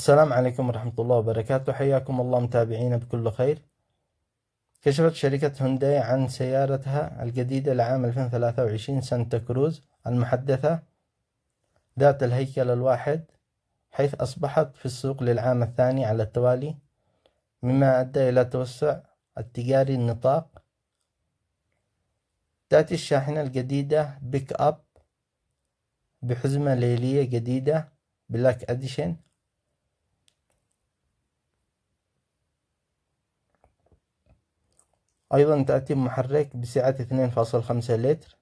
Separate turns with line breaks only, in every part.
السلام عليكم ورحمة الله وبركاته حياكم الله متابعينا بكل خير كشفت شركة هونداي عن سيارتها الجديدة لعام 2023 سانتا كروز المحدثة ذات الهيكل الواحد حيث أصبحت في السوق للعام الثاني على التوالي مما أدى إلى توسع التجاري النطاق تأتي الشاحنة الجديدة بيك أب بحزمة ليلية جديدة بلاك أديشن أيضا تأتي بمحرك بسعة اثنين فاصل خمسة لتر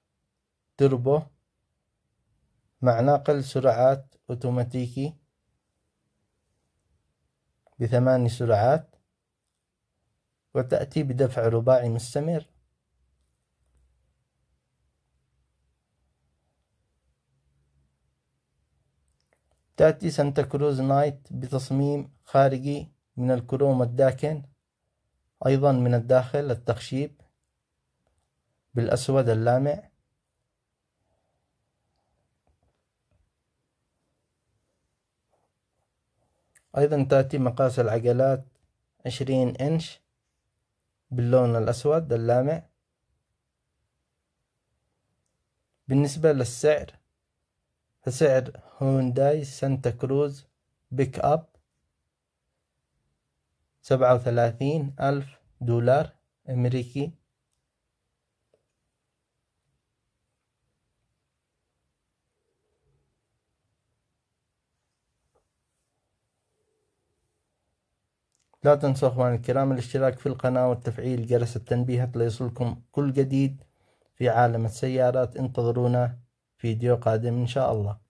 تربو مع ناقل سرعات أوتوماتيكي بثماني سرعات وتأتي بدفع رباعي مستمر تأتي سانتا كروز نايت بتصميم خارجي من الكروم الداكن أيضا من الداخل التخشيب بالأسود اللامع أيضا تأتي مقاس العجلات عشرين إنش باللون الأسود اللامع بالنسبة للسعر فسعر هونداي سانتا كروز بيك أب سبعة وثلاثين ألف دولار أمريكي لا تنسوا أخواني الكرام الاشتراك في القناة وتفعيل جرس التنبيهات ليصلكم كل جديد في عالم السيارات انتظرونا فيديو قادم إن شاء الله